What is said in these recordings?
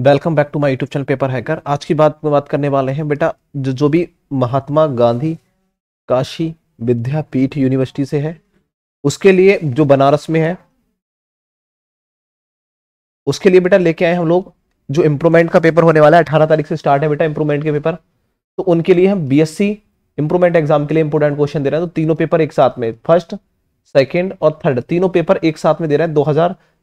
Welcome back to my YouTube channel paper hacker आज की बात में बात करने वाले हैं बेटा जो जो भी महात्मा गांधी काशी विद्यापीठ यूनिवर्सिटी से है उसके लिए जो बनारस में है उसके लिए बेटा लेके आए हम लोग जो इम्प्रूवमेंट का पेपर होने वाला है अठारह तारीख से स्टार्ट है बेटा इंप्रूवमेंट के पेपर तो उनके लिए हम बी इम्प्रूवमेंट एग्जाम के लिए इंपोर्टेंट क्वेश्चन दे रहे हैं तो तीनों पेपर एक साथ में फर्स्ट सेकेंड और थर्ड तीनों पेपर एक साथ में दे रहे हैं दो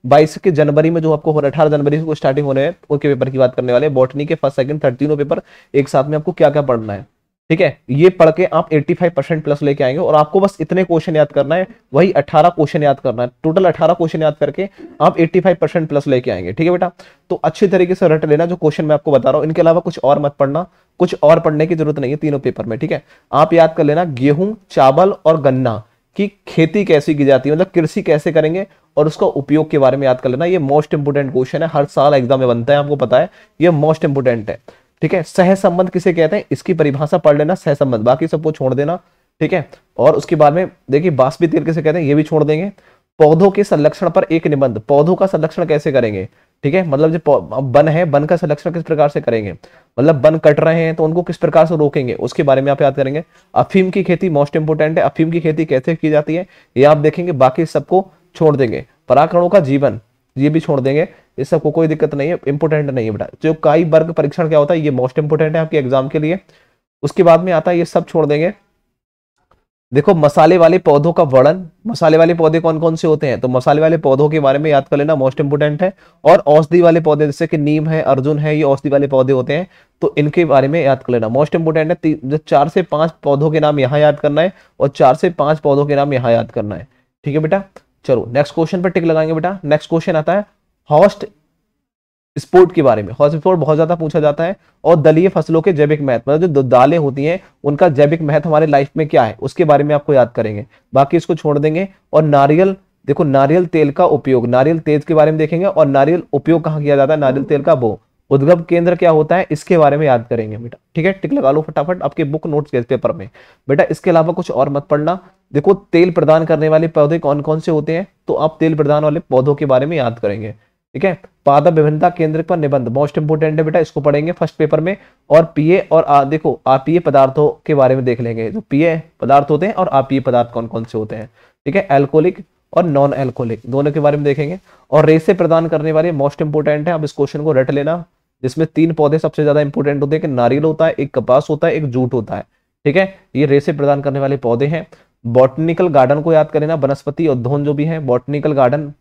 बाईस के जनवरी में जो आपको हो रहा है अठारह जनवरी से स्टार्टिंग होने हैं उनके पेपर की बात करने वाले बॉटनी के फर्स्ट सेकंड थर्ड तीनों पेपर एक साथ में आपको क्या क्या पढ़ना है ठीक है ये पढ़ के आप 85 परसेंट प्लस लेके आएंगे और आपको बस इतने क्वेश्चन याद करना है वही 18 क्वेश्चन याद करना है टोटल 18 क्वेश्चन याद करके आप 85 परसेंट प्लस लेके आएंगे ठीक है बेटा तो अच्छे तरीके से रट लेना जो क्वेश्चन मैं आपको बता रहा हूँ इनके अलावा कुछ और मत पढ़ना कुछ और पढ़ने की जरूरत नहीं है तीनों पेपर में ठीक है आप याद कर लेना गेहूं चावल और गन्ना की खेती कैसी की जाती है मतलब कृषि कैसे करेंगे और उसका उपयोग के बारे में याद कर लेना ये मोस्ट इंपोर्टेंट क्वेश्चन है हर साल एग्जाम में बनता है आपको पता है ये मोस्ट इंपोर्टेंट है ठीक है सहसंबंध किसे कहते हैं इसकी परिभाषा पढ़ लेना सहसंबंध बाकी सबको छोड़ देना ठीक है और उसके बाद में देखिए बासपी तेल किसे कहते हैं ये भी छोड़ देंगे पौधों के संरक्षण पर एक निबंध पौधों का संरक्षण कैसे करेंगे ठीक है मतलब जो वन है वन का संरक्षण किस प्रकार से करेंगे मतलब वन कट रहे हैं तो उनको किस प्रकार से रोकेंगे उसके बारे में आप याद करेंगे अफीम की खेती मोस्ट इंपोर्टेंट है अफीम की खेती कैसे की जाती है ये आप देखेंगे बाकी सबको छोड़ देंगे पराकरणों का जीवन ये भी छोड़ देंगे इस सबको कोई दिक्कत नहीं है इंपोर्टेंट नहीं है बेटा जो काई वर्ग परीक्षण क्या होता है ये मोस्ट इंपोर्टेंट है आपके एग्जाम के लिए उसके बाद में आता है ये सब छोड़ देंगे देखो मसाले वाले पौधों का वर्णन मसाले वाले पौधे कौन कौन से होते हैं तो मसाले वाले पौधों के बारे में याद कर लेना मोस्ट इंपोर्टेंट है और औषधि वाले पौधे जैसे कि नीम है अर्जुन है ये औषधि वाले पौधे होते हैं तो इनके बारे में याद कर लेना मोस्ट इंपोर्टेंट है जो चार से पांच पौधों के नाम यहाँ याद करना है और चार से पांच पौधों के नाम यहाँ याद करना है ठीक है बेटा चलो नेक्स्ट क्वेश्चन पर टिक लगाएंगे बेटा नेक्स्ट क्वेश्चन आता है हॉस्ट स्पोर्ट के बारे में हॉस्ट स्पोर्ट बहुत ज्यादा पूछा जाता है और दलीय फसलों के जैविक महत्व मतलब जो दालें होती हैं उनका जैविक महत्व हमारे लाइफ में क्या है उसके बारे में आपको याद करेंगे बाकी इसको छोड़ देंगे और नारियल देखो नारियल तेल का उपयोग नारियल तेल के बारे में देखेंगे और नारियल उपयोग कहाँ किया जाता है नारियल तेल का वो उद्गम केंद्र क्या होता है इसके बारे में याद करेंगे बेटा ठीक है टिक लगा लो फटाफट आपके बुक नोट्स पेपर में बेटा इसके अलावा कुछ और मत पढ़ना देखो तेल प्रदान करने वाले पौधे कौन कौन से होते हैं तो आप तेल प्रदान वाले पौधों के बारे में याद करेंगे ठीक है पादा विभिन्नता केंद्र पर निबंध मोस्ट इंपोर्टेंट है बेटा इसको पढ़ेंगे फर्स्ट पेपर में और पीए और आ, देखो आपीय पदार्थों के बारे में देख लेंगे तो पीए पदार्थ होते हैं और आपीय पदार्थ कौन कौन से होते हैं ठीक है एल्कोहलिक और नॉन एल्कोहलिक दोनों के बारे में देखेंगे और रेसे प्रदान करने वाले मोस्ट इंपोर्टेंट है अब इस क्वेश्चन को रट लेना जिसमें तीन पौधे सबसे ज्यादा इंपोर्टेंट होते हैं कि नारियल होता है एक कपास होता है एक जूट होता है ठीक है ये रेसे प्रदान करने वाले पौधे हैं बॉटनिकल गार्डन को याद करें ना वनस्पति उद्यान जो भी है बॉटनिकल गार्डन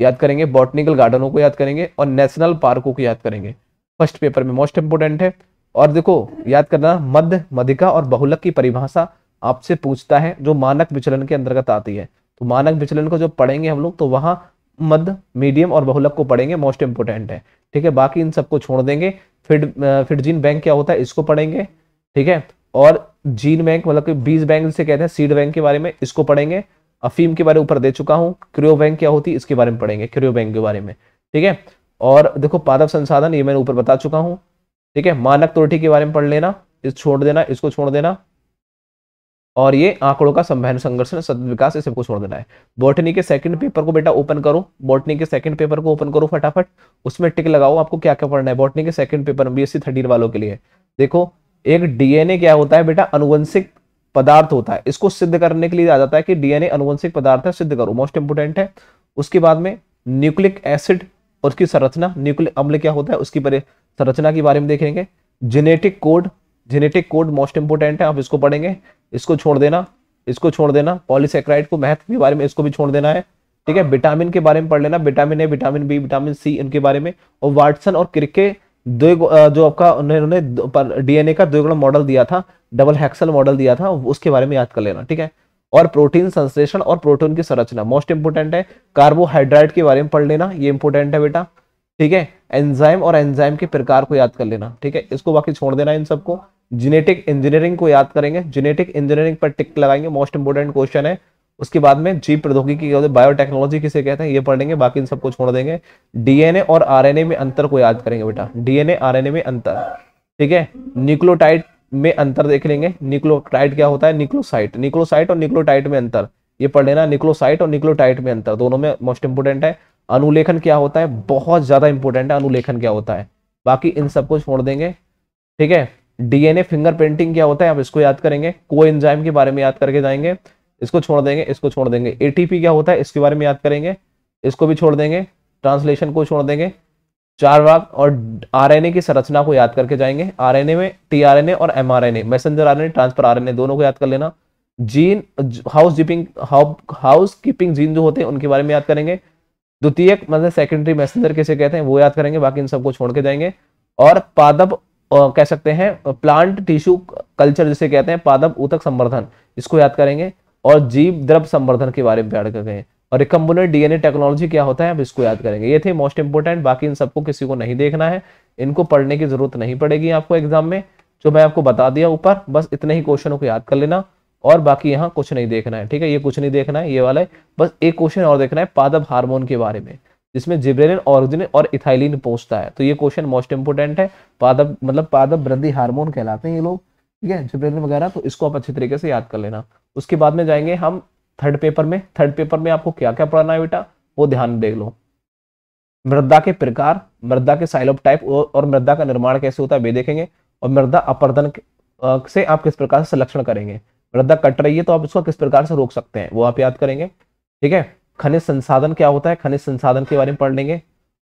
याद करेंगे बॉटनिकल गार्डनों को याद करेंगे और नेशनल पार्कों को याद करेंगे फर्स्ट पेपर में मोस्ट इंपोर्टेंट है और देखो याद करना मध्य मधिका और बहुलक की परिभाषा आपसे पूछता है जो मानक विचलन के अंतर्गत आती है तो मानक विचलन को जब पढ़ेंगे हम लोग तो वहां मध्य मीडियम और बहुलक को पढ़ेंगे मोस्ट इंपोर्टेंट है ठीक है बाकी इन सबको छोड़ देंगे फिड फिडजिन बैंक क्या होता है इसको पढ़ेंगे ठीक है और जीन बैंक मतलब कि बीज बैंक से कहते हैं सीड बैंक के बारे में इसको पढ़ेंगे अफीम के बारे में ऊपर दे चुका हूं क्रियो बैंक क्या होती है इसके बारे में पढ़ेंगे क्रियो बैंक के बारे में ठीक है और देखो पादप संसाधन ये मैंने ऊपर बता चुका हूं ठीक है मानक त्रुटि के बारे में पढ़ लेना इस छोड़ देना इसको छोड़ देना और ये आंकड़ों का संभावना संघर्षण सद विकास ये सबको छोड़ देना है बॉटनी के सेकंड पेपर को बेटा ओपन करो बॉटनी के सेकंड पेपर को ओपन करो फटाफट उसमें टिक लगाओ आपको क्या क्या पढ़ना है बॉटनी के सेकंड पेपर बीएससी थर्टीन वालों के लिए देखो एक डीएनए क्या होता है बेटा अनुवंशिक पदार्थ होता है इसको सिद्ध करने के लिए आ जाता है कि डीएनए अनुवंशिक पदार्थ है सिद्ध करो मोस्ट इंपोर्टेंट है उसके बाद में न्यूक्लिक एसिड और उसकी संरचना न्यूक्लिक अम्ल क्या होता है उसकी संरचना के बारे में देखेंगे genetic code genetic code most important है आप इसको पढ़ेंगे इसको छोड़ देना इसको छोड़ देना पॉलीसेक्राइड को महत्व के बारे में इसको भी छोड़ देना है ठीक है विटामिन हाँ। के बारे में पढ़ लेना vitamin A vitamin B vitamin C इनके बारे में और वाटसन और क्रिकेट जो आपका उन्होंने डीएनए का द्विगुण मॉडल दिया था डबल हेक्सल मॉडल दिया था उसके बारे में याद कर लेना ठीक है और प्रोटीन संश्लेषण और प्रोटीन की संरचना मोस्ट इंपोर्टेंट है कार्बोहाइड्रेट के बारे में पढ़ लेना ये इंपोर्टेंट है बेटा ठीक है एंजाइम और एंजाइम के प्रकार को याद कर लेना ठीक है इसको बाकी छोड़ देना इन सबको जीनेटिक इंजीनियरिंग को याद करेंगे जेनेटिक इंजीनियरिंग पर टिक लगाएंगे मोस्ट इंपोर्टेंट क्वेश्चन है उसके बाद में जीव प्रौद्योगिकी क्या होती है बायोटेक्नोलॉजी किसे कहते हैं ये पढ़ लेंगे बाकी इन सबको छोड़ देंगे डीएनए और आरएनए में अंतर को याद करेंगे बेटा डीएनए आरएनए में अंतर ठीक है न्यूक्लियोटाइड में अंतर देख लेंगे न्यूक्लियोटाइड क्या होता है न्यूक्लोसाइट न्यूक्लोसाइट और न्यूक्लोटाइड में अंतर ये पढ़ लेना न्यूक्लोसाइट और न्यूक्लोटाइड में अंतर दोनों में मोस्ट इंपोर्टेंट है अनुलेखन क्या होता है बहुत ज्यादा इंपोर्टेंट है अनुलेखन क्या होता है बाकी इन सबको छोड़ देंगे ठीक है डीएनए फिंगरप्रिंटिंग क्या होता है आप इसको याद करेंगे को एंजाइम के बारे में याद करके जाएंगे इसको छोड़ देंगे इसको छोड़ देंगे एटीपी क्या होता है इसके बारे में याद करेंगे इसको भी छोड़ देंगे ट्रांसलेशन को छोड़ देंगे चार भाग और आरएनए की संरचना को याद करके जाएंगे आरएनए में टीआरएनए और mRNA messenger RNA transfer RNA दोनों को याद कर लेना gene housekeeping housekeeping gene जो होते हैं उनके बारे में याद करेंगे द्वितीय मतलब सेकेंडरी मैसेंजर किसे कहते हैं वो याद करेंगे बाकी इन सबको छोड़ के जाएंगे और पादब कह सकते हैं प्लांट टिश्यू कल्चर जिसे कहते हैं पादब ऊतक संवर्धन इसको याद करेंगे और जीव द्रव संवर्धन के बारे में बैठ कर गए और रिकम्बुलेंट डीएनए टेक्नोलॉजी क्या होता है आप इसको याद करेंगे ये थे मोस्ट इंपोर्टेंट बाकी इन सबको किसी को नहीं देखना है इनको पढ़ने की जरूरत नहीं पड़ेगी आपको एग्जाम में जो मैं आपको बता दिया ऊपर बस इतने ही क्वेश्चनों को याद कर लेना और बाकी यहाँ कुछ नहीं देखना है ठीक है ये कुछ नहीं देखना है ये वाला है बस एक क्वेश्चन और देखना है पादप हार्मोन के बारे में जिसमें जिब्रेलिन ऑरिजिन और इथाइलिन पहुंचता है तो ये क्वेश्चन मोस्ट इंपोर्टेंट है पादप मतलब पादप वृद्धि हार्मोन कहलाते हैं ये लोग ठीक है जिब्रेलिन वगैरह तो इसको आप अच्छे तरीके से याद कर लेना उसके बाद में जाएंगे हम थर्ड पेपर में थर्ड पेपर में आपको क्या क्या पढ़ना है बेटा वो ध्यान देख लो मृदा के प्रकार मृदा के साइलोप टाइप और मृदा का निर्माण कैसे होता है वे देखेंगे और मृदा अपर्दन से आप किस प्रकार से संरक्षण करेंगे मृदा कट रही है तो आप उसको किस प्रकार से रोक सकते हैं वो आप याद करेंगे ठीक है खनिज संसाधन क्या होता है खनिज संसाधन के बारे में पढ़ लेंगे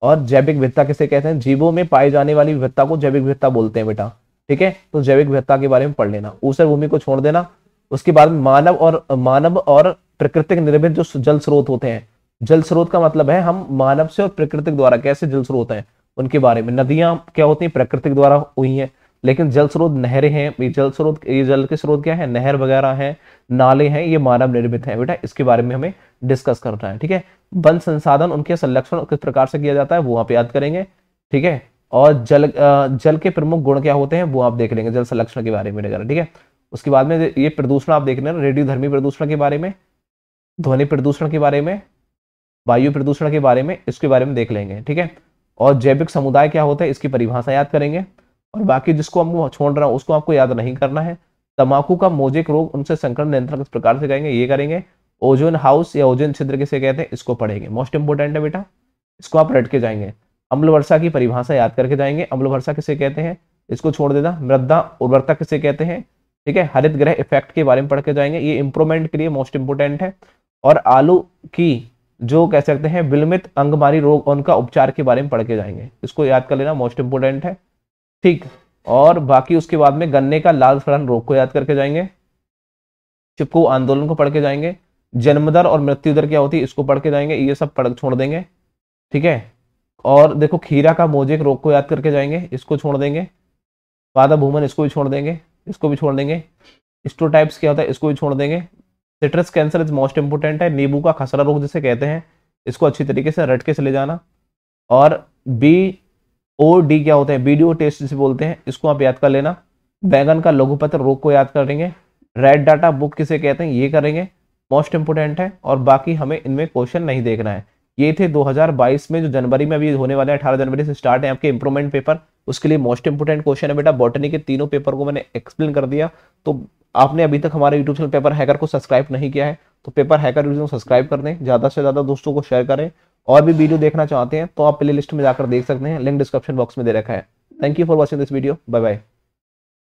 और जैविक विविधता किसे कहते हैं जीवों में पाई जाने वाली विविधता को जैविक विविधता बोलते हैं बेटा ठीक है तो जैविक विविधता के बारे में पढ़ लेना ऊसर भूमि को छोड़ देना उसके बाद मानव और मानव और प्रकृतिक निर्मित जो जल स्रोत होते हैं जल स्रोत का मतलब है हम मानव से और प्रकृतिक द्वारा कैसे जल स्रोत हैं उनके बारे में नदियां क्या होती हैं प्राकृतिक द्वारा हुई हैं लेकिन जल स्रोत नहरें हैं ये जल स्रोत ये जल के स्रोत क्या है नहर वगैरह हैं नाले हैं ये मानव निर्मित है बेटा इसके बारे में हमें डिस्कस करना है ठीक है वन संसाधन उनके संरक्षण किस प्रकार से किया जाता है वो आप याद करेंगे ठीक है और जल जल के प्रमुख गुण क्या होते हैं वो आप देख लेंगे जल संरक्षण के बारे में ठीक है उसके बाद में ये प्रदूषण आप देख रहे हैं रेडियो धर्मी प्रदूषण के बारे में ध्वनि प्रदूषण के बारे में वायु प्रदूषण के बारे में इसके बारे में देख लेंगे ठीक है और जैविक समुदाय क्या होता है इसकी परिभाषा याद करेंगे और बाकी जिसको हम छोड़ रहा हूँ उसको आपको याद नहीं करना है तम्बाकू का मोजिक रोग उनसे संक्रमण नियंत्रण किस प्रकार से करेंगे ये करेंगे ओजोन हाउस या ओजोन छिद्र किसे कहते हैं इसको पढ़ेंगे मोस्ट इंपोर्टेंट है बेटा इसको आप रट के जाएंगे अम्ल वर्षा की परिभाषा याद करके जाएंगे अम्ल वर्षा किसे कहते हैं इसको छोड़ देना मृदा उर्वरता किसे कहते हैं ठीक है हरित ग्रह इफेक्ट के बारे में पढ़ के जाएंगे ये इंप्रूवमेंट के लिए मोस्ट इंपोर्टेंट है और आलू की जो कह सकते हैं विलमित अंगमारी रोग उनका उपचार के बारे में पढ़ के जाएंगे इसको याद कर लेना मोस्ट इंपोर्टेंट है ठीक और बाकी उसके बाद में गन्ने का लाल फलन रोग को याद करके जाएंगे चिपको आंदोलन को पढ़ के जाएंगे जन्मदर और मृत्यु दर क्या होती है इसको पढ़ के जाएंगे ये सब पढ़ छोड़ देंगे ठीक है और देखो खीरा का मोजेक रोग को याद करके जाएंगे इसको छोड़ देंगे पादा भूमन इसको भी छोड़ देंगे इसको भी छोड़ देंगे स्टोटाइप्स क्या होता है इसको भी छोड़ देंगे citrus cancer is most important है नींबू का खसरा रोग जिसे कहते हैं इसको अच्छी तरीके से रटके से चले जाना और बी ओ डी क्या होता है बी डी ओ टेस्ट जिसे बोलते हैं इसको आप याद कर लेना बैंगन का लघुपत्र रोग को याद करेंगे रेड डाटा बुक किसे कहते हैं ये करेंगे मोस्ट इंपोर्टेंट है और बाकी हमें इनमें क्वेश्चन नहीं देखना है ये थे 2022 में जो जनवरी में अभी होने वाले हैं अठारह जनवरी से स्टार्ट है आपके इंप्रूवमेंट पेपर उसके लिए मोस्ट इंपोर्टेंट क्वेश्चन है बेटा बॉटनी के तीनों पेपर को मैंने एक्सप्लेन कर दिया तो आपने अभी तक हमारे यूट्यूब चैनल पेपर हैकर को सब्सक्राइब नहीं किया है तो पेपर हैकर यूट्यूब सब्सक्राइब कर दें ज़्यादा से ज़्यादा दोस्तों को शेयर करें और भी वीडियो देखना चाहते हैं तो आप प्ले लिस्ट में जाकर देख सकते हैं लिंक डिस्क्रिप्शन बॉक्स में दे रखा है thank you for watching this video bye bye